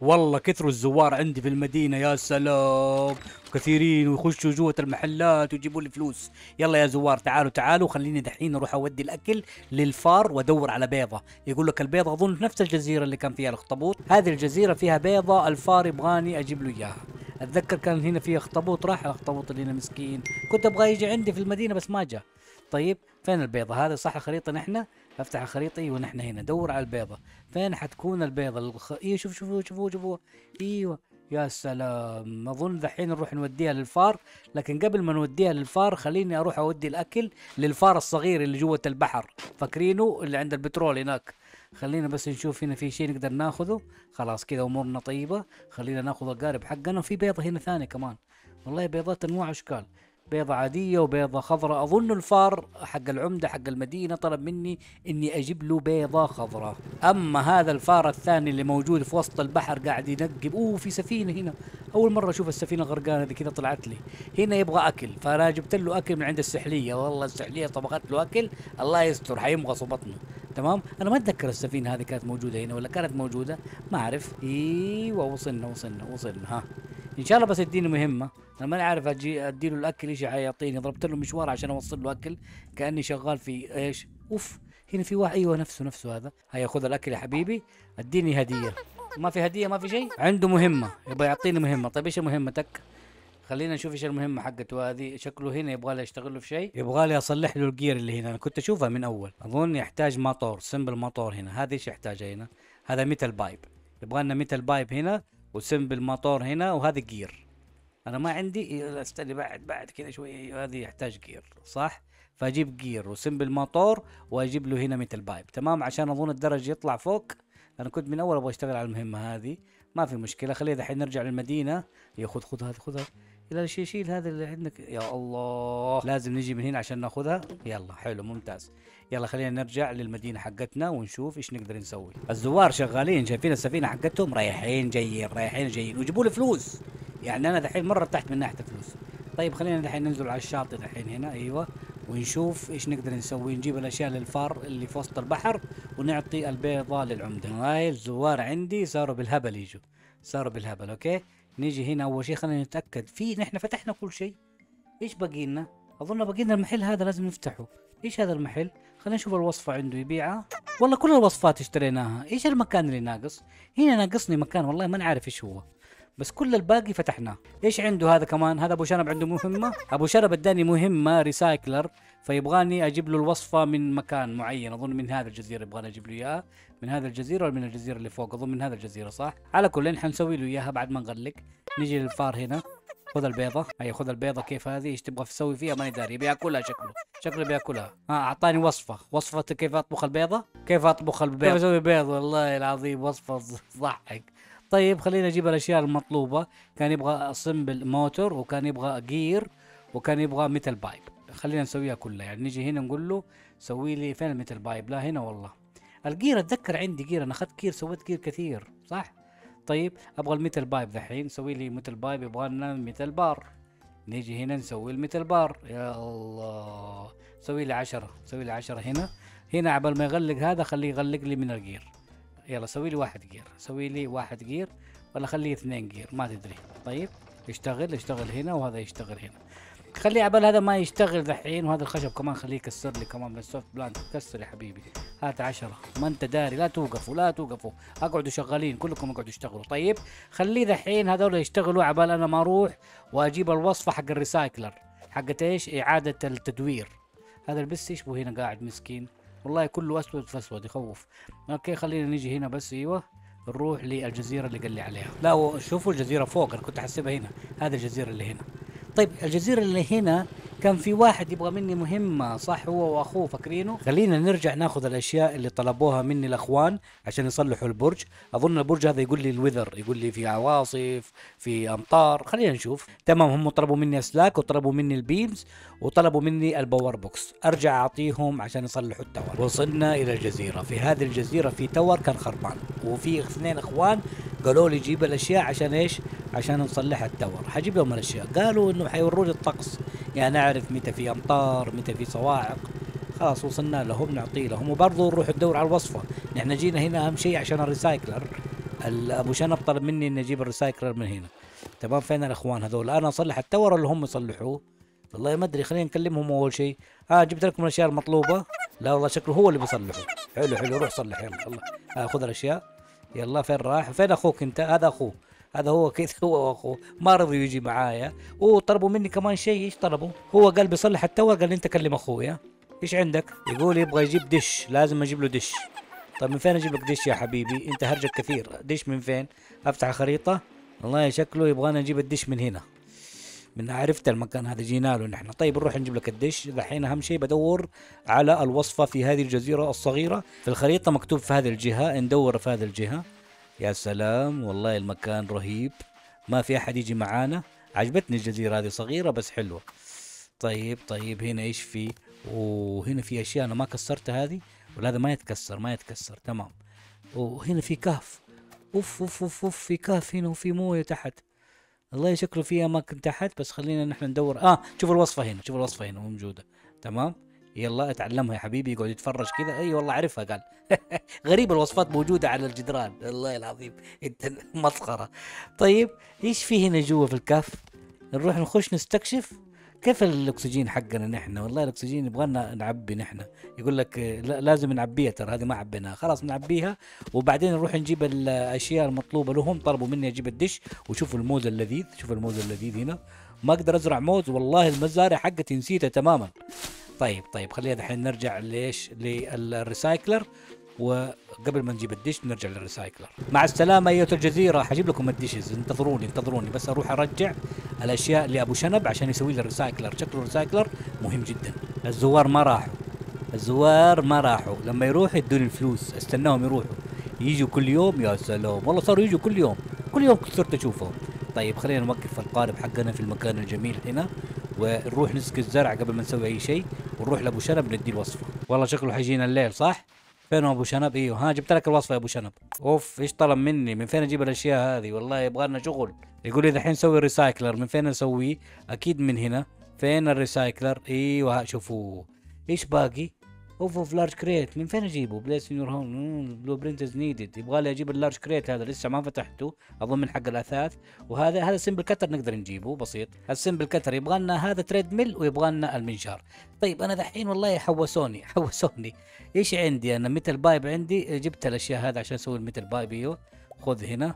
والله كثروا الزوار عندي في المدينه يا سلام كثيرين ويخشوا جوه المحلات ويجيبوا لي فلوس يلا يا زوار تعالوا تعالوا خليني دحين اروح اودي الاكل للفار وادور على بيضه يقول لك البيضه اظن في نفس الجزيره اللي كان فيها الاخطبوط هذه الجزيره فيها بيضه الفار يبغاني اجيب له اياها اتذكر كان هنا في اخطبوط راح الاخطبوط اللي هنا مسكين كنت ابغى يجي عندي في المدينه بس ما جاء طيب فين البيضه هذا صح الخريطه نحن افتح الخريطه ايوه نحن هنا دور على البيضه فين حتكون البيضه الخ... ايوه شوف شوفوا شوفوا شوفوا ايوه يا سلام اظن ذحين نروح نوديها للفار لكن قبل ما نوديها للفار خليني اروح اودي الاكل للفار الصغير اللي جوه البحر فاكرينه اللي عند البترول هناك خلينا بس نشوف هنا في شيء نقدر ناخذه خلاص كذا امورنا طيبه خلينا ناخذ القارب حقنا وفي بيضه هنا ثانيه كمان والله بيضات انواع اشكال بيضة عادية وبيضة خضراء أظن الفار حق العمدة حق المدينة طلب مني إني أجيب له بيضة خضراء أما هذا الفار الثاني اللي موجود في وسط البحر قاعد ينقب أوه في سفينة هنا أول مرة أشوف السفينة غرقانة ذي كذا طلعت لي هنا يبغى أكل فأنا جبت له أكل من عند السحلية والله السحلية طبخت له أكل الله يستر حيمغص بطنه تمام انا ما اتذكر السفينه هذه كانت موجوده هنا ولا كانت موجوده ما اعرف ايوه وصلنا وصلنا وصلنا ها ان شاء الله بس يديني مهمه انا ما عارف اجي ادي له الاكل يجي يعطيني ضربت له مشوار عشان اوصل له اكل كاني شغال في ايش اوف هنا في واحد ايوه نفسه نفسه هذا هيا خذ الاكل يا حبيبي اديني هديه ما في هديه ما في شيء عنده مهمه يبغى يعطيني مهمه طيب ايش مهمتك خلينا نشوف ايش المهمه حقته هذه شكله هنا يبغى لي اشتغل له في شيء يبغى لي اصلح له الجير اللي هنا انا كنت اشوفها من اول اظن يحتاج مطور سمبل مطور هنا هذا ايش يحتاج هنا هذا ميتال بايب يبغى لنا ميتال بايب هنا وسمبل مطور هنا وهذا جير انا ما عندي استني إيه، بعد بعد كذا شوي إيه، هذه يحتاج جير صح فاجيب جير وسمبل موتور واجيب له هنا ميتال بايب تمام عشان اظن الدرج يطلع فوق انا كنت من اول ابغى اشتغل على المهمه هذه ما في مشكله خلينا دحين نرجع للمدينه يا خذ خذ هذه خذها لا شيل شيل هذا اللي عندك يا الله لازم نجي من هنا عشان ناخذها يلا حلو ممتاز يلا خلينا نرجع للمدينه حقتنا ونشوف ايش نقدر نسوي الزوار شغالين شايفين السفينه حقتهم رايحين جايين رايحين جايين وجيبوا لي فلوس يعني انا دحين مره ارتحت من ناحيه الفلوس طيب خلينا دحين ننزل على الشاطئ دحين هنا ايوه ونشوف ايش نقدر نسوي نجيب الاشياء للفار اللي في وسط البحر ونعطي البيضه للعمده هاي الزوار عندي صاروا بالهبل يجوا صاروا بالهبل اوكي نيجي هنا اول شيء خلينا نتاكد في نحن فتحنا كل شيء ايش باقي لنا اظن باقي لنا المحل هذا لازم نفتحه ايش هذا المحل خلينا نشوف الوصفة عنده يبيعها والله كل الوصفات اشتريناها ايش المكان اللي ناقص هنا ناقصني مكان والله ما نعرف ايش هو بس كل الباقي فتحناه ايش عنده هذا كمان هذا ابو شنب عنده مهمه ابو شنب اداني مهمه ريسايكلر فيبغاني اجيب له الوصفه من مكان معين اظن من هذا الجزيره يبغاني اجيب له اياها من هذا الجزيره ولا من الجزيره اللي فوق اظن من هذا الجزيره صح على كل حنسوي له اياها بعد ما نغلق نجي للفار هنا خذ البيضة هي أيوة، خذ البيضة كيف هذه ايش تبغى تسوي فيها ماني داري بياكلها شكله شكله بياكلها ها اعطاني وصفة وصفة كيف اطبخ البيضة كيف اطبخ البيض كيف اسوي بيض والله العظيم وصفة تضحك طيب خلينا نجيب الاشياء المطلوبه كان يبغى سمبل موتور وكان يبغى جير وكان يبغى ميتال بايب خلينا نسويها كلها يعني نجي هنا نقول له سوي لي فين الميتال بايب لا هنا والله الجير اتذكر عندي جير انا اخذت جير سويت جير كثير صح طيب ابغى الميتال بايب دحين سوي لي ميتال بايب يبغى لنا ميتال بار نيجي هنا نسوي الميتال بار يا الله سوي لي عشرة سوي لي عشرة هنا هنا عبال ما يغلق هذا خليه يغلق لي من الجير يلا سوي لي واحد جير سوي لي واحد جير ولا خليه اثنين جير ما تدري طيب يشتغل يشتغل هنا وهذا يشتغل هنا خليه عبال هذا ما يشتغل ذحين وهذا الخشب كمان خليه يكسر لي كمان بالسوفت بلانت كسر يا حبيبي هات عشرة ما انت داري لا توقفوا لا توقفوا اقعدوا شغالين كلكم اقعدوا اشتغلوا طيب خليه ذحين هذول يشتغلوا عبال انا ما اروح واجيب الوصفة حق الريسايكلر حقت ايش اعادة التدوير هذا البس يشبه هنا قاعد مسكين والله كله اسود في اسود يخوف اوكي خلينا نيجي هنا بس ايوه نروح للجزيره اللي قال لي عليها لا شوفوا الجزيره فوق انا كنت احسبها هنا هذه الجزيره اللي هنا طيب الجزيره اللي هنا كان في واحد يبغى مني مهمه صح هو واخوه فاكرينه خلينا نرجع ناخذ الاشياء اللي طلبوها مني الاخوان عشان يصلحوا البرج اظن البرج هذا يقول لي الوذر يقول لي في عواصف في امطار خلينا نشوف تمام هم طلبوا مني اسلاك وطلبوا مني البيمز وطلبوا مني الباور بوكس ارجع اعطيهم عشان يصلحوا التور وصلنا الى الجزيره في هذه الجزيره في تور كان خربان وفي اثنين اخوان قالوا لي جيب الاشياء عشان ايش عشان نصلح التور حجيب لهم الاشياء قالوا لانه حيوروا الطقس يعني اعرف متى في امطار متى في صواعق خلاص وصلنا لهم نعطيه لهم وبرضه نروح ندور على الوصفه نحن جينا هنا اهم شيء عشان الريسايكلر ابو شنب طلب مني اني اجيب الريسايكلر من هنا تمام فين الاخوان هذول انا اصلح التور اللي هم يصلحوه والله ما ادري خلينا نكلمهم اول شيء ها آه جبت لكم الاشياء المطلوبه لا والله شكله هو اللي بيصلحه حلو حلو روح صلح يلا الله آه خذ الاشياء يلا فين راح فين اخوك انت هذا اخوه هذا هو كذا هو واخوه ما رضوا يجي معايا وطلبوا مني كمان شيء ايش طلبوا هو قال بيصلح التور قال لي انت كلم اخويا ايش عندك يقول يبغى يجيب دش لازم اجيب له دش طيب من فين اجيب لك دش يا حبيبي انت هرجك كثير دش من فين افتح خريطه والله شكله يبغانا نجيب الدش من هنا من عرفت المكان هذا جينا له نحن طيب نروح نجيب لك الدش دحين اهم شيء بدور على الوصفه في هذه الجزيره الصغيره في الخريطه مكتوب في هذه الجهه ندور في هذه الجهه يا سلام والله المكان رهيب ما في أحد يجي معانا عجبتني الجزيرة هذه صغيرة بس حلوة طيب طيب هنا إيش في وهنا في أشياء أنا ما كسرتها هذه ولا هذا ما يتكسر ما يتكسر تمام وهنا في كهف اوف اوف اوف اوف في كهف هنا وفي مويه تحت والله شكله في اماكن تحت بس خلينا نحن ندور اه شوف الوصفه هنا شوف الوصفه هنا موجوده تمام يلا اتعلمها يا حبيبي يقعد يتفرج كذا اي والله عرفها قال غريب الوصفات موجوده على الجدران والله العظيم انت مسخره طيب ايش في هنا جوا في الكهف نروح نخش نستكشف كيف الاكسجين حقنا نحن والله الاكسجين يبغى لنا نعبي نحن يقول لك لازم نعبيها ترى هذه ما عبيناها خلاص نعبيها وبعدين نروح نجيب الاشياء المطلوبه لهم طلبوا مني اجيب الدش وشوفوا الموز اللذيذ شوفوا الموز اللذيذ هنا ما اقدر ازرع موز والله المزارع حقتي نسيتها تماما طيب طيب خلينا دحين نرجع ليش للريسايكلر وقبل ما نجيب الدش نرجع للريسايكلر مع السلامه ايها الجزيره حجيب لكم الدشز انتظروني انتظروني بس اروح ارجع الاشياء لابو شنب عشان يسوي لي الريسايكلر شكله الريسايكلر مهم جدا الزوار ما راحوا الزوار ما راحوا لما يروحوا يدوني الفلوس استناهم يروحوا يجوا كل يوم يا سلام والله صاروا يجوا كل يوم كل يوم صرت اشوفهم طيب خلينا نوقف القارب حقنا في المكان الجميل هنا ونروح نسقي الزرع قبل ما نسوي اي شيء ونروح لابو شنب ندي الوصفه والله شكله حيجينا الليل صح فين ابو شنب ايوه ها جبت لك الوصفه يا ابو شنب اوف ايش طلب مني من فين اجيب الاشياء هذه والله يبغى لنا شغل يقول لي دحين نسوي ريسايكلر من فين اسويه اكيد من هنا فين الريسايكلر ايوه شوفوا ايش باقي اوف اوف لارج كريت من فين اجيبه بليس ان يور هوم بلو برنت از نيدد يبغى لي اجيب اللارج كريت هذا لسه ما فتحته اظن من حق الاثاث وهذا هذا سمبل كتر نقدر نجيبه بسيط السمبل كتر يبغى لنا هذا تريد ميل ويبغى لنا المنشار طيب انا دحين والله حوسوني حوسوني ايش عندي انا متل بايب عندي جبت الاشياء هذا عشان اسوي المتل بايب ايوه خذ هنا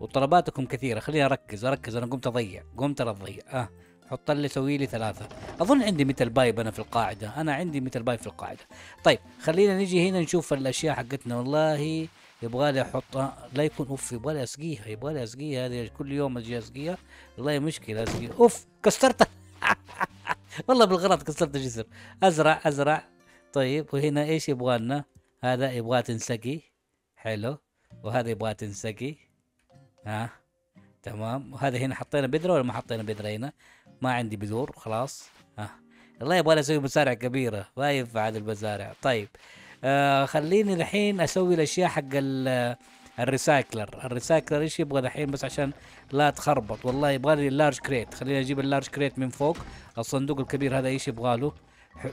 وطلباتكم كثيره خليني اركز اركز انا قمت اضيع قمت اضيع اه حط لي سوي لي ثلاثة أظن عندي مثل بايب أنا في القاعدة أنا عندي مثل بايب في القاعدة طيب خلينا نجي هنا نشوف الأشياء حقتنا والله يبغى لي احطها لا يكون اوف يبغى لي اسقيها يبغى لي اسقيها هذه كل يوم اجي اسقيها والله مشكله اسقيها اوف كسرتها والله بالغلط كسرت جسر ازرع ازرع طيب وهنا ايش يبغى لنا هذا يبغى تنسقي حلو وهذا يبغى تنسقي ها تمام وهذا هنا حطينا بذره ولا ما حطينا بذره هنا ما عندي بذور خلاص آه. الله يبغى اسوي مزارع كبيره ما ينفع هذه المزارع طيب آه خليني الحين اسوي الاشياء حق آه، الريسايكلر الريسايكلر ايش يبغى الحين بس عشان لا تخربط والله يبغى لي اللارج كريت خليني اجيب اللارج كريت من فوق الصندوق الكبير هذا ايش يبغى له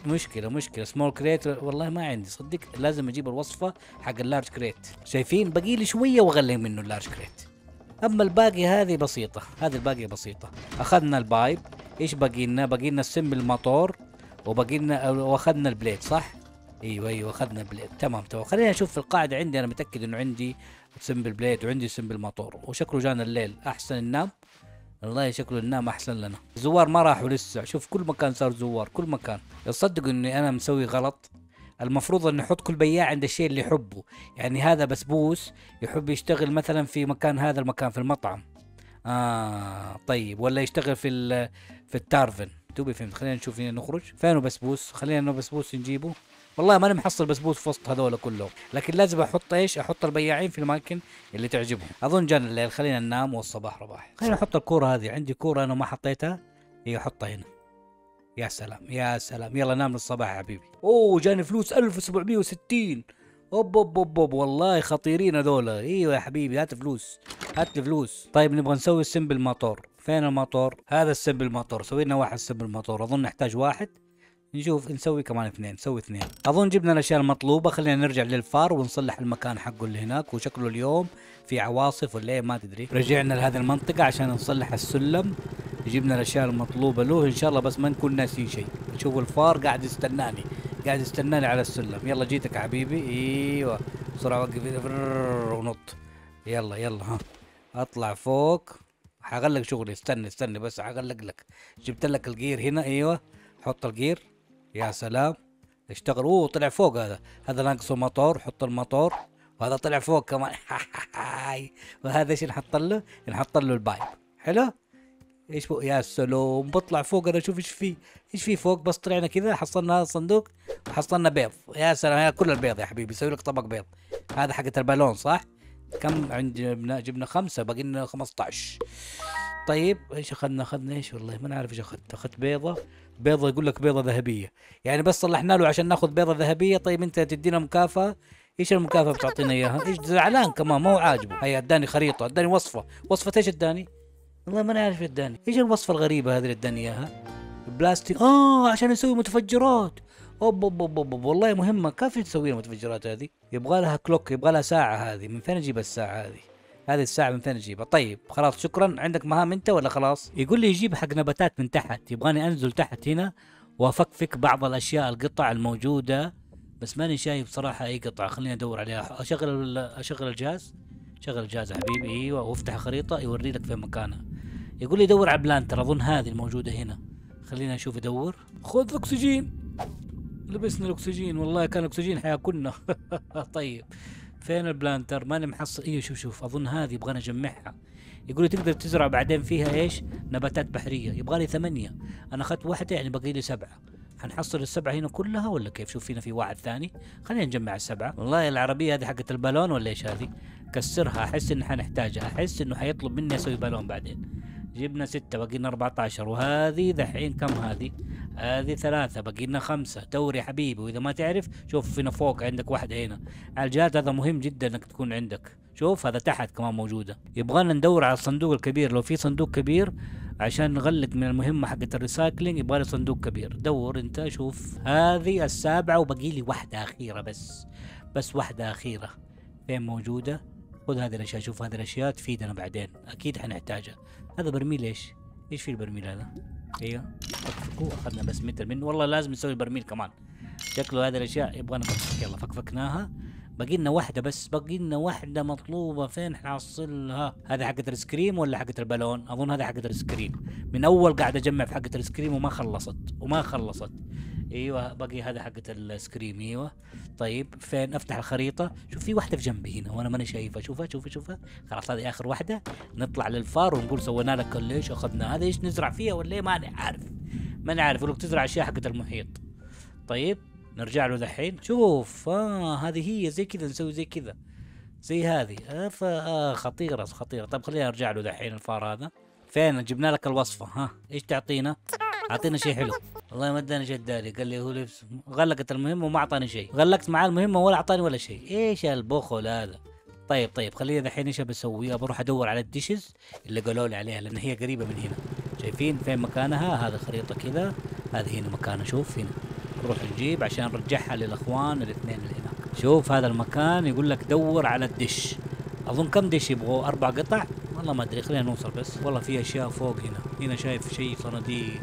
مشكله مشكله سمول كريت والله ما عندي صدق لازم اجيب الوصفه حق اللارج كريت شايفين بقي لي شويه واغلي منه اللارج كريت اما الباقي هذه بسيطه هذه الباقي بسيطه اخذنا البايب ايش باقي لنا باقي لنا السم الموتور وباقي لنا واخذنا البليد صح ايوه ايوه اخذنا البليد تمام تمام خلينا نشوف في القاعده عندي انا متاكد انه عندي سمبل بليد وعندي سمبل موتور وشكله جانا الليل احسن ننام والله شكله النام احسن لنا الزوار ما راحوا لسه شوف كل مكان صار زوار كل مكان تصدقوا اني انا مسوي غلط المفروض ان يحط كل بياع عند الشيء اللي يحبه يعني هذا بسبوس يحب يشتغل مثلا في مكان هذا المكان في المطعم آه طيب ولا يشتغل في في التارفن توبي فهمت خلينا نشوف نخرج فين بسبوس خلينا بسبوس نجيبه والله ماني محصل بسبوس في وسط هذول كلهم لكن لازم احط ايش احط البياعين في الاماكن اللي تعجبهم اظن جانا الليل خلينا ننام والصباح رباح خلينا احط الكوره هذه عندي كوره انا ما حطيتها هي احطها هنا يا سلام يا سلام يلا نام للصباح يا حبيبي اوه جاني فلوس 1760 اوب اوب اوب, أوب. والله خطيرين هذول ايوه يا حبيبي هات فلوس هات فلوس طيب نبغى نسوي السمبل ماتور فين الماتور هذا السمبل ماتور سوي لنا واحد سمبل ماتور اظن نحتاج واحد نشوف نسوي كمان اثنين نسوي اثنين اظن جبنا الاشياء المطلوبه خلينا نرجع للفار ونصلح المكان حقه اللي هناك وشكله اليوم في عواصف ولا إيه؟ ما تدري رجعنا لهذه المنطقه عشان نصلح السلم جبنا الاشياء المطلوبه له ان شاء الله بس ما نكون ناسيين شيء شوفوا الفار قاعد يستناني قاعد يستناني على السلم يلا جيتك حبيبي ايوه بسرعه وقف ونط يلا يلا ها اطلع فوق حغلق شغلي استنى استنى بس حغلق لك جبت لك الجير هنا ايوه حط الجير يا سلام اشتغل اوه طلع فوق هذا هذا ناقصه موتور حط الموتور وهذا طلع فوق كمان وهذا ايش نحط له؟ نحط له البايب حلو ايش فوق يا سلام بطلع فوق انا اشوف ايش في ايش في فوق بس طلعنا كذا حصلنا هذا الصندوق وحصلنا بيض يا سلام هذا كل البيض يا حبيبي يسوي لك طبق بيض هذا حقة البالون صح كم عندنا جبنا خمسة باقي لنا 15 طيب ايش اخذنا اخذنا ايش والله ما نعرف ايش اخذت اخذت بيضة بيضة يقول لك بيضة ذهبية يعني بس صلحنا له عشان ناخذ بيضة ذهبية طيب انت تدينا مكافأة ايش المكافأة بتعطينا اياها ايش زعلان كمان ما هو عاجبه هي اداني خريطة اداني وصفة وصفة ايش اداني والله ما نعرف عارف ايش الوصفه الغريبه هذه اللي اداني اياها بلاستيك اه عشان يسوي متفجرات اوب اوب اوب, أوب. والله مهمه كيف تسوي المتفجرات هذه يبغى لها كلوك يبغى لها ساعه هذه من فين اجيب الساعه هذه هذه الساعة من فين اجيبها؟ طيب خلاص شكرا عندك مهام انت ولا خلاص؟ يقول لي يجيب حق نباتات من تحت، يبغاني انزل تحت هنا وافكفك بعض الاشياء القطع الموجودة بس ماني شايف صراحة اي قطعة، خليني ادور عليها، اشغل اشغل الجهاز شغل الجهاز حبيبي ايوه وافتح خريطه يوري لك فين مكانها يقول لي دور على بلانتر اظن هذه الموجوده هنا خلينا نشوف ادور خذ اكسجين لبسنا الاكسجين والله كان الاكسجين حياكلنا طيب فين البلانتر ماني محصل ايوه شوف شوف اظن هذه يبغى اجمعها يقول لي تقدر تزرع بعدين فيها ايش نباتات بحريه يبغالي ثمانيه انا اخذت واحده يعني باقي لي سبعه حنحصل السبعه هنا كلها ولا كيف شوف هنا في واحد ثاني خلينا نجمع السبعه والله العربيه هذه حقت البالون ولا ايش هذه كسرها احس ان حنحتاجها احس انه حيطلب مني اسوي بالون بعدين جبنا ستة بقينا 14 وهذه دحين كم هذه؟ هذه ثلاثة بقينا خمسة دوري حبيبي وإذا ما تعرف شوف هنا فوق عندك واحدة هنا الجهاز هذا مهم جدا إنك تكون عندك شوف هذا تحت كمان موجودة يبغانا ندور على الصندوق الكبير لو في صندوق كبير عشان نغلق من المهمة حقة الريسايكلينج يبغالي صندوق كبير دور انت شوف هذه السابعة وبقي لي واحدة أخيرة بس بس واحدة أخيرة فين موجودة خذ هذه الأشياء شوف هذه الأشياء تفيدنا بعدين أكيد حنحتاجها هذا برميل إيش إيش في البرميل هذا ايوه فكفكوه أخذنا بس متر منه والله لازم نسوي برميل كمان شكله هذه الأشياء يبغانا يلا فكفكناها باقي لنا واحده بس باقي لنا واحده مطلوبه فين حاصلها هذا حقت كريم ولا حقت البالون اظن هذا حقت كريم من اول قاعد اجمع في حقت كريم وما خلصت وما خلصت ايوه باقي هذا حقت كريم ايوه طيب فين افتح الخريطه شوف في واحده في جنبي هنا وانا ماني شايفها شوفها شوفها شوفها خلاص هذه اخر واحده نطلع للفار ونقول سوينا لك كل ايش اخذنا هذا ايش نزرع فيها ولا ما إيه؟ ماني عارف ماني عارف ولو تزرع اشياء حقت المحيط طيب نرجع له دحين شوف آه هذه هي زي كذا نسوي زي كذا زي هذه آه آه خطيرة خطيرة طب خلينا نرجع له دحين الفار هذا فين جبنا لك الوصفة ها ايش تعطينا اعطينا شيء حلو والله ما اداني شيء قال لي هو لبس غلقت المهمة وما اعطاني شيء غلقت معاه المهمة ولا اعطاني ولا شيء ايش البخل هذا طيب طيب خلينا دحين ايش بسوي بروح ادور على الدشز اللي قالوا لي عليها لان هي قريبة من هنا شايفين فين مكانها هذا خريطة كذا هذه هنا مكانها شوف هنا بروح نجيب عشان نرجعها للاخوان الاثنين اللي هناك شوف هذا المكان يقول لك دور على الدش اظن كم دش يبغوا اربع قطع والله ما ادري خلينا نوصل بس والله في اشياء فوق هنا هنا شايف شيء صناديق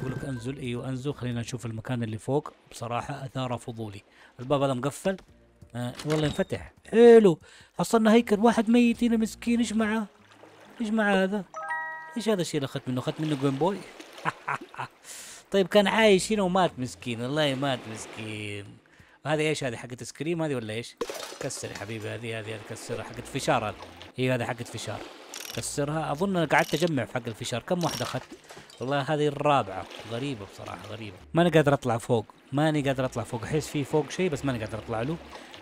يقول لك انزل ايوه انزل خلينا نشوف المكان اللي فوق بصراحه اثار فضولي الباب هذا مقفل آه والله انفتح حلو حصلنا هيكل واحد ميت هنا مسكين ايش معاه ايش معاه هذا ايش هذا الشيء اللي اخذت منه اخذت منه جيم بوي طيب كان عايش هنا ومات مسكين والله مات مسكين هذه ايش هذه حقت سكريم هذه ولا ايش؟ كسر يا حبيبي هذه هذه كسرها حقت فشار هذه هي هذه حقت فشار كسرها اظن انا قعدت اجمع في حق الفشار كم واحده اخذت؟ والله هذه الرابعه غريبه بصراحه غريبه ماني قادر اطلع فوق ماني قادر اطلع فوق احس في فوق شيء بس ماني قادر اطلع له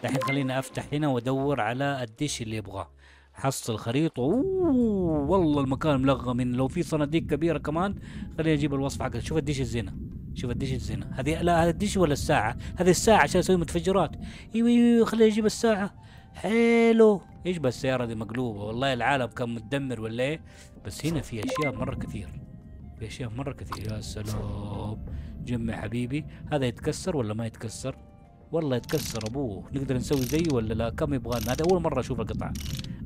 الحين خليني افتح هنا وادور على الدش اللي يبغاه حصل خريطة أوه والله المكان ملغم هنا لو في صناديق كبيرة كمان خليني أجيب الوصف حقها شوف الديش الزنا شوف الديش الزنا هذه لا هذا الديش ولا الساعة هذه الساعة عشان أسوي متفجرات أيوه أيوه, إيوه، خليني أجيب الساعة حلو ايش بس السيارة دي مقلوبة والله العالم كان متدمر ولا ايه بس هنا في اشياء مرة كثير في اشياء مرة كثير يا سلام جمع حبيبي هذا يتكسر ولا ما يتكسر والله يتكسر ابوه نقدر نسوي زيه ولا لا كم يبغى لنا هذا اول مره اشوف القطعه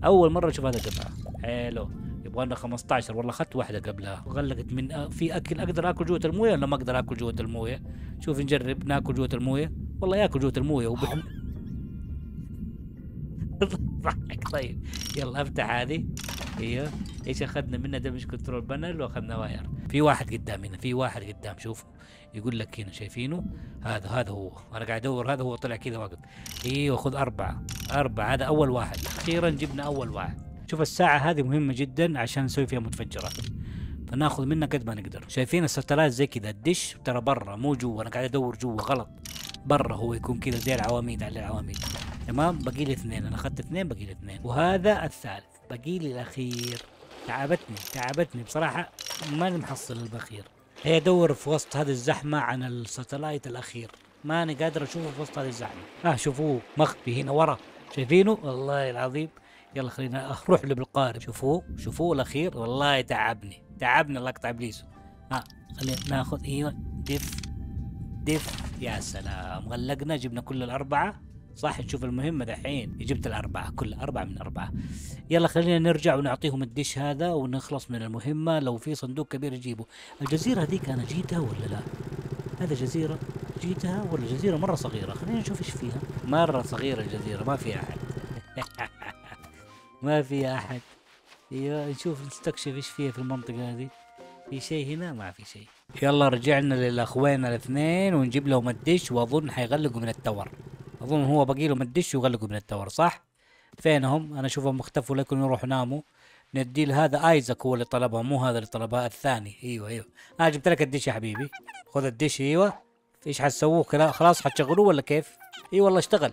اول مره اشوف هذا القطعه حلو يبغى لنا 15 والله اخذت واحده قبلها غلقت من آه، في اكل اقدر اكل جوه المويه ولا ما اقدر اكل جوه المويه شوف نجرب ناكل جوه المويه والله ياكل جوه المويه وبحل طيب يلا افتح هذه ايوه ايش اخذنا منها دمج كنترول بانل واخذنا واير في واحد قدام هنا في واحد قدام شوفوا يقول لك هنا شايفينه هذا هذا هو انا قاعد ادور هذا هو طلع كذا واقف ايوه خذ اربعه اربعه هذا اول واحد اخيرا جبنا اول واحد شوف الساعه هذه مهمه جدا عشان نسوي فيها متفجرات فناخذ منها قد ما نقدر شايفين الستلايت زي كذا الدش ترى برا مو جوا انا قاعد ادور جوا غلط برا هو يكون كذا زي العواميد على العواميد تمام بقي لي اثنين انا اخذت اثنين بقي لي اثنين وهذا الثالث بقي لي الاخير تعبتني تعبتني بصراحة ما محصل البخير هي ادور في وسط هذه الزحمة عن الساتلايت الاخير ماني قادر اشوفه في وسط هذه الزحمة اه شوفوه مخفي هنا ورا شايفينه والله العظيم يلا خلينا اروح له بالقارب شوفوه شوفوه الاخير والله تعبني تعبني الله يقطع ابليسه ها آه. خلينا ناخذ ايوه دف دف يا سلام غلقنا جبنا كل الاربعة صح تشوف المهمة دحين جبت الأربعة كل أربعة من أربعة يلا خلينا نرجع ونعطيهم الدش هذا ونخلص من المهمة لو في صندوق كبير يجيبه الجزيرة هذيك أنا جيتها ولا لا هذا جزيرة جيتها ولا جزيرة مرة صغيرة خلينا نشوف ايش فيها مرة صغيرة الجزيرة ما فيها أحد ما فيها أحد يا أيوة، نشوف نستكشف ايش فيها في المنطقة هذه في شيء هنا ما في شيء يلا رجعنا للاخوين الاثنين ونجيب لهم الدش واظن حيغلقوا من التور اظن هو باقي لهم الدش وغلقوا من التور صح فينهم انا اشوفهم اختفوا لكن يروحوا ناموا ندي هذا ايزك هو اللي طلبها مو هذا اللي طلبها الثاني ايوه ايوه انا آه، جبت لك الدش يا حبيبي خذ الدش ايوه ايش حتسووه خلاص حتشغلوه ولا كيف اي أيوة والله اشتغل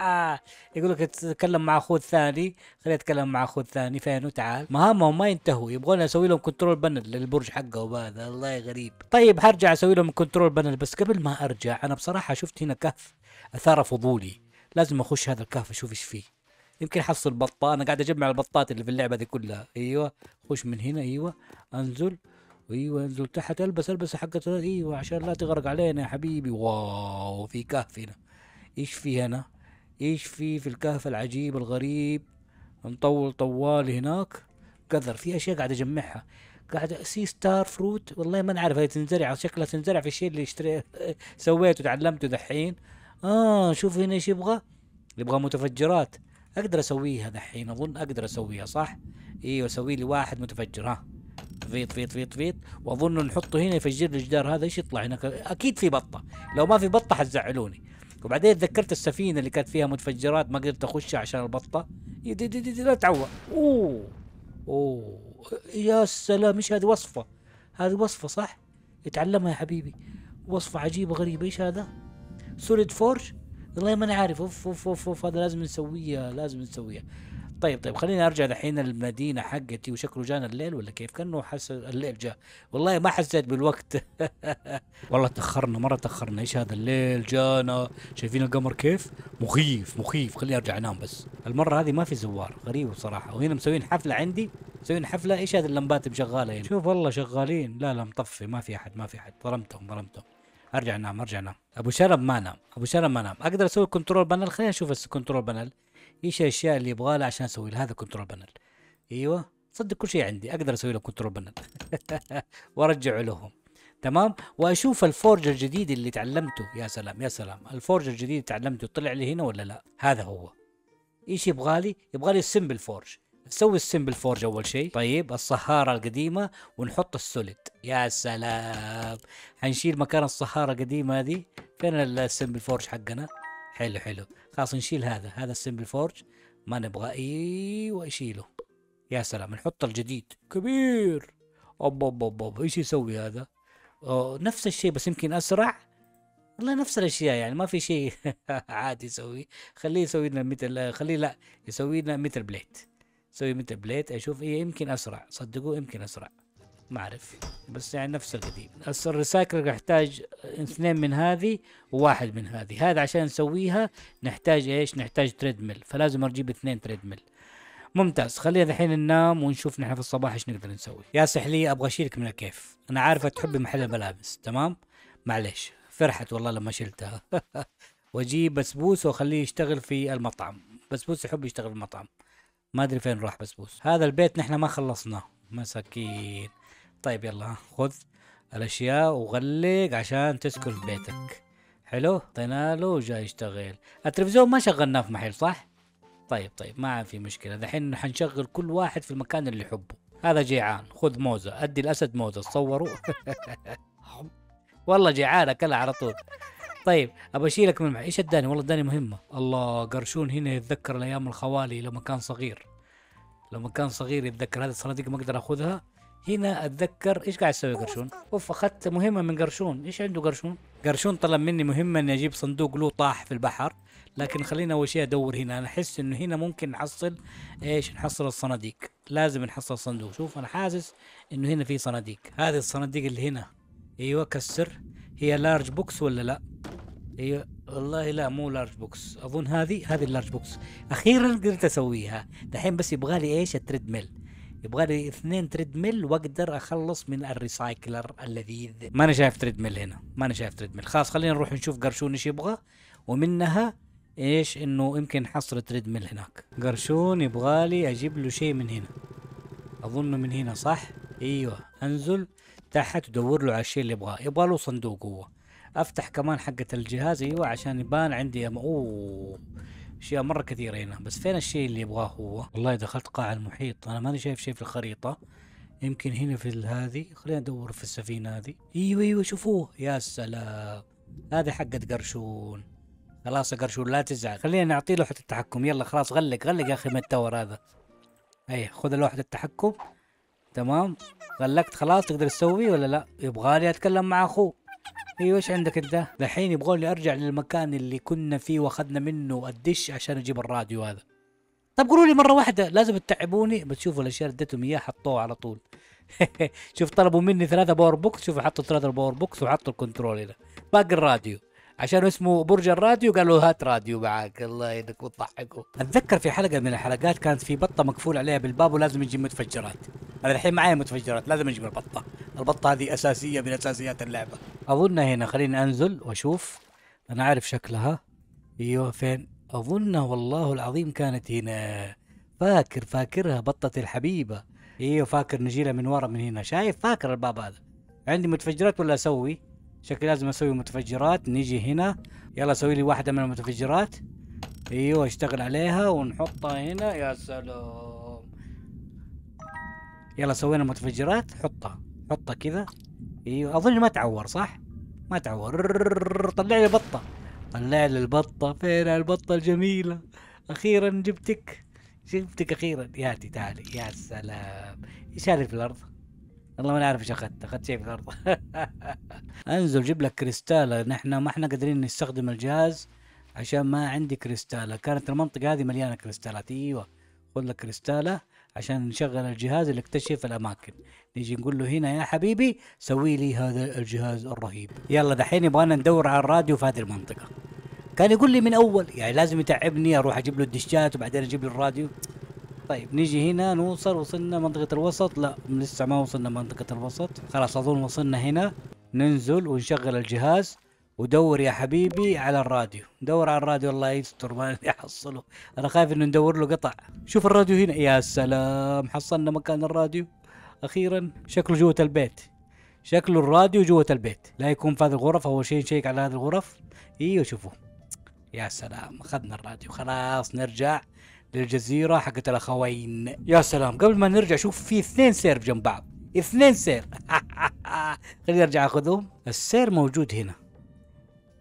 يقول لك تتكلم مع اخوه الثاني خليني اتكلم مع اخوه الثاني فينه تعال مهامهم ما ينتهوا يبغون اسوي لهم كنترول بانل للبرج حقه وهذا الله غريب طيب هرجع اسوي لهم كنترول بانل بس قبل ما ارجع انا بصراحه شفت هنا كهف اثار فضولي لازم اخش هذا الكهف اشوف ايش فيه يمكن احصل بطه انا قاعد اجمع البطات اللي في اللعبه دي كلها ايوه خش من هنا ايوه انزل ايوه انزل تحت البس البس حقت ايوه عشان لا تغرق علينا يا حبيبي واو في كهف هنا ايش في هنا ايش في في الكهف العجيب الغريب نطول طوال هناك كثر في اشياء قاعد اجمعها قاعد سي ستار فروت والله ما نعرف هي تنزرع شكلها تنزرع في الشيء اللي اشتريته سويته تعلمته دحين اه شوف هنا ايش يبغى يبغى متفجرات اقدر اسويها دحين اظن اقدر اسويها صح ايوه اسوي لي واحد متفجر ها فيط فيط فيط فيط واظن نحطه هنا يفجر لي الجدار هذا ايش يطلع هناك اكيد في بطه لو ما في بطه حتزعلوني وبعدين تذكرت السفينه اللي كانت فيها متفجرات ما قدرت اخشها عشان البطه دي دي دي لا تعوق اوه اوه يا سلام ايش هذه وصفه هذه وصفه صح اتعلمها يا حبيبي وصفه عجيبه غريبه ايش هذا سوليد فورج والله ما انا عارف اوف اوف اوف, أوف هذا لازم نسويه لازم نسويه طيب طيب خليني ارجع دحين المدينه حقتي وشكله جانا الليل ولا كيف كانه حس الليل جاء والله ما حسيت بالوقت والله تاخرنا مره تاخرنا ايش هذا الليل جانا شايفين القمر كيف مخيف مخيف خليني ارجع انام بس المره هذه ما في زوار غريب بصراحه وهنا مسوين حفله عندي مسوين حفله ايش هذه اللمبات مشغاله هنا شوف والله شغالين لا لا مطفي ما في احد ما في احد ظلمتهم ظلمتهم ارجع نام ارجع نام ابو شرب ما نام ابو شرب ما نام اقدر اسوي كنترول بانل خلينا نشوف الكنترول بانل ايش الاشياء اللي يبغى لها عشان اسوي هذا كنترول بانل ايوه صدق كل شيء عندي اقدر اسوي له كنترول بانل وارجعه لهم تمام واشوف الفورج الجديد اللي تعلمته يا سلام يا سلام الفورج الجديد تعلمته طلع لي هنا ولا لا هذا هو ايش يبغالي يبغالي السمبل فورج نسوي السمبل فورج اول شيء طيب الصهارة القديمة ونحط السوليد يا سلام حنشيل مكان الصهارة القديمة هذه فين السمبل فورج حقنا حلو حلو خلاص نشيل هذا هذا السمبل فورج ما نبغى ايوه اشيله يا سلام نحط الجديد كبير اوب اوب اوب, أوب. ايش يسوي هذا نفس الشيء بس يمكن اسرع والله نفس الاشياء يعني ما في شيء عادي يسوي خليه يسوي لنا مثل خليه لا يسوي لنا مثل بليت سوي متى بليت اشوف ايه يمكن اسرع صدقوا يمكن اسرع ما اعرف بس يعني نفس القديم هسه الريسايكلر يحتاج آه، اثنين من هذه وواحد من هذه هذا عشان نسويها نحتاج ايش نحتاج تريدميل فلازم اجيب اثنين تريدميل ممتاز خلينا الحين ننام ونشوف نحن في الصباح ايش نقدر نسوي يا سحلية ابغى اشيلك من الكيف انا عارفه تحبي محل الملابس تمام معليش فرحت والله لما شلتها واجيب بسبوس واخليه يشتغل في المطعم بسبوس يحب يشتغل في المطعم ما ادري فين راح بسبوس هذا البيت نحن ما خلصناه مساكين طيب يلا خذ الاشياء وغلق عشان تسكن بيتك حلو اعطينا له وجاي يشتغل التلفزيون ما شغلناه في محل صح طيب طيب ما في مشكله دحين حنشغل كل واحد في المكان اللي يحبه هذا جيعان خذ موزه ادي الاسد موزه تصوروا والله جيعان اكلها على طول طيب ابى اشيلك من المحل ايش اداني والله اداني مهمه الله قرشون هنا يتذكر الايام الخوالي لما كان صغير لما كان صغير يتذكر هذه الصناديق ما اقدر اخذها هنا اتذكر ايش قاعد يسوي قرشون اوف اخذت مهمه من قرشون ايش عنده قرشون قرشون طلب مني مهمه اني اجيب صندوق له طاح في البحر لكن خلينا اول شيء ادور هنا انا احس انه هنا ممكن نحصل ايش نحصل الصناديق لازم نحصل صندوق شوف انا حاسس انه هنا في صناديق هذه الصناديق اللي هنا ايوه كسر هي لارج بوكس ولا لا هي والله لا مو لارج بوكس اظن هذه هذه اللارج بوكس اخيرا قدرت اسويها دحين بس يبغى لي ايش التريد ميل يبغى لي اثنين تريد ميل واقدر اخلص من الريسايكلر اللذيذ ما انا شايف تريد ميل هنا ما انا شايف تريد ميل خلاص خلينا نروح نشوف قرشون ايش يبغى ومنها ايش انه يمكن نحصل تريد ميل هناك قرشون يبغالي اجيب له شيء من هنا اظنه من هنا صح ايوه انزل تحت تدور له على الشيء اللي يبغاه يبغى له صندوق هو افتح كمان حقة الجهاز ايوه عشان يبان عندي أم... اوه اشياء مره كثيره هنا بس فين الشيء اللي يبغاه هو والله دخلت قاع المحيط انا ماني شايف شيء في الخريطه يمكن هنا في هذه خلينا ندور في السفينه هذه ايوه ايوه شوفوه يا سلام هذه حقة قرشون خلاص يا قرشون لا تزعل خلينا نعطيه لوحة التحكم يلا خلاص غلق غلق يا اخي من التور هذا اي خذ لوحة التحكم تمام غلقت خلاص تقدر تسوي ولا لا يبغالي اتكلم مع اخوه ايوه ايش عندك انت الحين يبغوني ارجع للمكان اللي كنا فيه واخذنا منه الدش عشان اجيب الراديو هذا طب قولوا لي مره واحده لازم تتعبوني بتشوفوا الاشياء اللي اديتهم اياها حطوها على طول شوف طلبوا مني ثلاثه باور بوكس شوفوا حطوا ثلاثه باور بوكس وحطوا الكنترول هنا باقي الراديو عشان اسمه برج الراديو قالوا هات راديو معاك الله يدك وتضحكوا اتذكر في حلقه من الحلقات كانت في بطه مقفول عليها بالباب ولازم نجيب متفجرات انا الحين معايا متفجرات لازم اجيب البطه البطه هذه اساسيه من اساسيات اللعبه اظن هنا خليني انزل واشوف انا عارف شكلها ايوه فين اظن والله العظيم كانت هنا فاكر فاكرها بطه الحبيبه ايوه فاكر نجيلها من ورا من هنا شايف فاكر الباب هذا عندي متفجرات ولا اسوي شكلي لازم اسوي متفجرات نيجي هنا يلا سوي لي واحده من المتفجرات ايوه اشتغل عليها ونحطها هنا يا سلام يلا سوينا متفجرات حطها حطها كذا ايوه اظن ما تعور صح ما تعور طلع لي بطه طلع لي البطه فين البطه الجميله اخيرا جبتك جبتك اخيرا ياتي تعالي يا سلام ايش هذه في الارض والله ما نعرف ايش اخذت اخذت شيء في الارض انزل جيب لك كريستاله نحن ما احنا قادرين نستخدم الجهاز عشان ما عندي كريستاله كانت المنطقه هذه مليانه كريستالات ايوه خذ لك كريستاله عشان نشغل الجهاز اللي اكتشف الاماكن نيجي نقول له هنا يا حبيبي سوي لي هذا الجهاز الرهيب يلا دحين يبغانا ندور على الراديو في هذه المنطقه كان يقول لي من اول يعني لازم يتعبني اروح اجيب له الدشات وبعدين اجيب له الراديو طيب نيجي هنا نوصل وصلنا منطقة الوسط لا لسه ما وصلنا منطقة الوسط خلاص أظن وصلنا هنا ننزل ونشغل الجهاز ودور يا حبيبي على الراديو دور على الراديو الله يستر ما يحصله أنا خايف إنه ندور له قطع شوف الراديو هنا يا سلام حصلنا مكان الراديو أخيرا شكله جوة البيت شكله الراديو جوة البيت لا يكون في هذه الغرف أول شيء نشيك على هذه الغرف إيوه شوفوا يا سلام أخذنا الراديو خلاص نرجع للجزيرة حقت الأخوين يا سلام قبل ما نرجع شوف في اثنين سير جنب بعض اثنين سير خليني ارجع اخذهم السير موجود هنا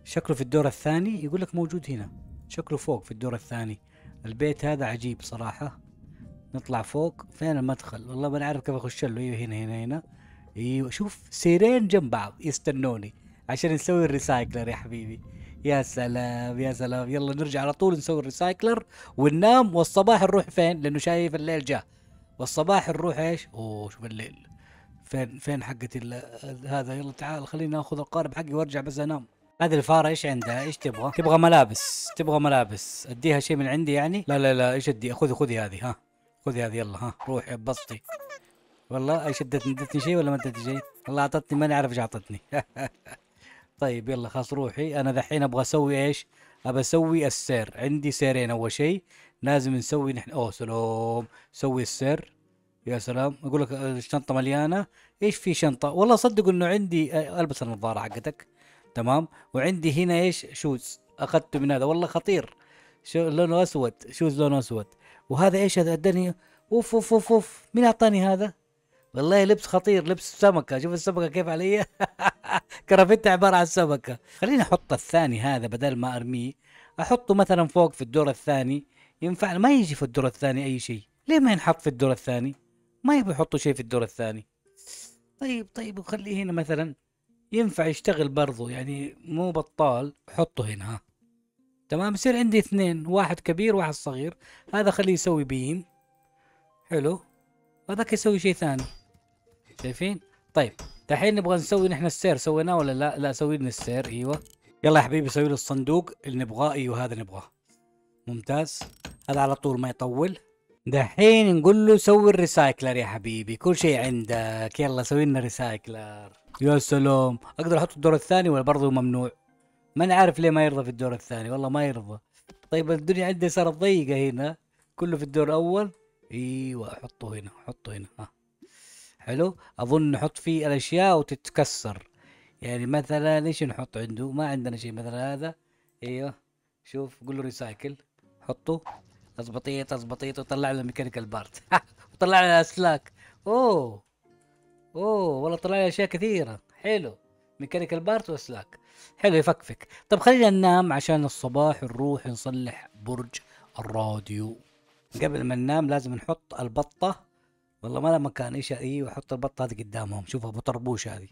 شكله في الدور الثاني يقول لك موجود هنا شكله فوق في الدور الثاني البيت هذا عجيب صراحة نطلع فوق فين المدخل والله ما نعرف كيف اخش له ايوه هنا هنا هنا ايوه شوف سيرين جنب بعض يستنوني عشان نسوي الريسايكلر يا حبيبي يا سلام يا سلام يلا نرجع على طول نسوي الريسايكلر وننام والصباح نروح فين لانه شايف الليل جاء والصباح نروح ايش اوه شوف الليل فين فين حقتي هذا يلا تعال خليني اخذ القارب حقي وارجع بس انام هذه الفاره ايش عندها ايش تبغى تبغى ملابس تبغى ملابس اديها شيء من عندي يعني لا لا لا ايش ادي خذي خذي هذه ها خذي هذه يلا ها روحي بسطي والله ايش ادتني ادتني شيء ولا ما ادتني شيء والله اعطتني ما نعرف ايش اعطتني طيب يلا خلاص روحي انا دحين ابغى اسوي ايش ابى اسوي السير عندي سيرين اول شيء لازم نسوي نحن اوه سلام سوي السير يا سلام اقول لك الشنطه آه، مليانه ايش في شنطه والله صدق انه عندي آه، البس النظاره حقتك تمام وعندي هنا ايش شوز اخذته من هذا والله خطير شو لونه اسود شوز لونه اسود وهذا ايش هذا اداني اوف اوف اوف اوف مين اعطاني هذا والله لبس خطير لبس سمكة شوف السمكة كيف علي كرافتة عبارة عن سمكة خليني أحط الثاني هذا بدل ما أرميه أحطه مثلا فوق في الدور الثاني ينفع ما يجي في الدور الثاني أي شيء ليه ما ينحط في الدور الثاني ما يبي يحطوا شيء في الدور الثاني طيب طيب وخليه هنا مثلا ينفع يشتغل برضو يعني مو بطال حطه هنا ها تمام يصير عندي اثنين واحد كبير واحد صغير هذا خليه يسوي بيم حلو هذاك يسوي شيء ثاني شايفين طيب دحين نبغى نسوي نحن السير سويناه ولا لا لا سوي لنا السير ايوه يلا يا حبيبي سوي لي الصندوق اللي نبغاه ايوه هذا نبغاه ممتاز هذا على طول ما يطول دحين نقول له سوي الريسايكلر يا حبيبي كل شيء عندك يلا سوي لنا ريسايكلر يا سلام اقدر احط الدور الثاني ولا برضه ممنوع ما انا عارف ليه ما يرضى في الدور الثاني والله ما يرضى طيب الدنيا عندي صارت ضيقه هنا كله في الدور الاول ايوه حطه هنا حطه هنا ها حلو اظن نحط فيه الاشياء وتتكسر يعني مثلا ايش نحط عنده ما عندنا شيء مثلا هذا ايوه شوف قول له ريسايكل حطه تظبطيط تظبطيط وطلع لنا ميكانيكال بارت وطلع لنا اسلاك اوه اوه والله طلع لي اشياء كثيره حلو ميكانيكال بارت واسلاك حلو يفكفك طب خلينا ننام عشان الصباح نروح نصلح برج الراديو قبل ما ننام لازم نحط البطه والله ما له مكان ايش اي واحط البطه هذه قدامهم شوف ابو طربوش هذه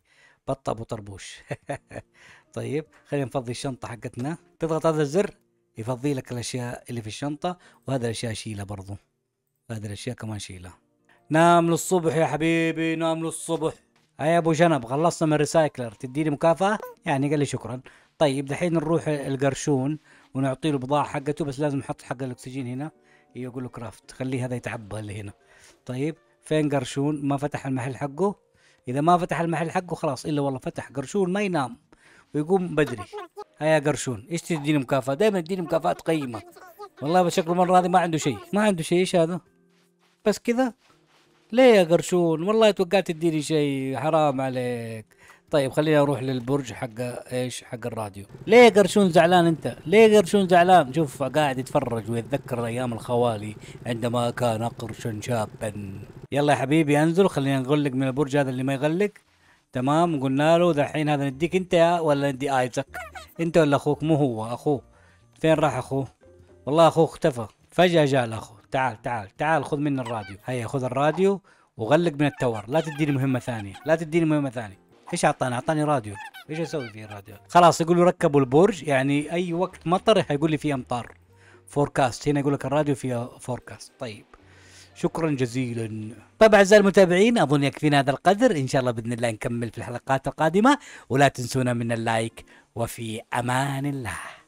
بطه ابو طربوش طيب خلينا نفضي الشنطه حقتنا تضغط هذا الزر يفضي لك الاشياء اللي في الشنطه وهذا الاشياء شيلها برضو هذه الاشياء كمان شيلها نام للصبح يا حبيبي نام للصبح هيا ابو جنب خلصنا من الريسايكلر تديني مكافاه يعني قال لي شكرا طيب دحين نروح القرشون ونعطي له البضاعه حقته بس لازم نحط حق الاكسجين هنا يقول له كرافت خليه هذا يتعبى اللي هنا طيب فين قرشون ما فتح المحل حقه اذا ما فتح المحل حقه خلاص الا والله فتح قرشون ما ينام ويقوم بدري هيا قرشون ايش تديني مكافاه دائما تديني مكافآت قيمه والله شكله المره هذه ما عنده شيء ما عنده شيء ايش هذا بس كذا ليه يا قرشون والله توقعت تديني شيء حرام عليك طيب خليني اروح للبرج حق ايش حق الراديو ليه قرشون زعلان انت ليه قرشون زعلان شوف قاعد يتفرج ويتذكر ايام الخوالي عندما كان قرش شابا يلا يا حبيبي انزل خلينا نغلق من البرج هذا اللي ما يغلق تمام قلنا له دحين هذا نديك انت يا ولا ندي ايزك انت ولا اخوك مو هو اخوه فين راح اخوه والله اخوه اختفى فجاه جاء الاخو تعال تعال تعال خذ مني الراديو هيا خذ الراديو وغلق من التور لا تديني مهمه ثانيه لا تديني مهمه ثانيه ايش اعطاني اعطاني راديو ايش اسوي فيه الراديو؟ خلاص يقولوا ركبوا البرج يعني اي وقت مطر حيقول لي في امطار فوركاست هنا يقول لك الراديو فيه فوركاست طيب شكرا جزيلا طيب اعزائي المتابعين اظن يكفينا هذا القدر ان شاء الله باذن الله نكمل في الحلقات القادمه ولا تنسونا من اللايك وفي امان الله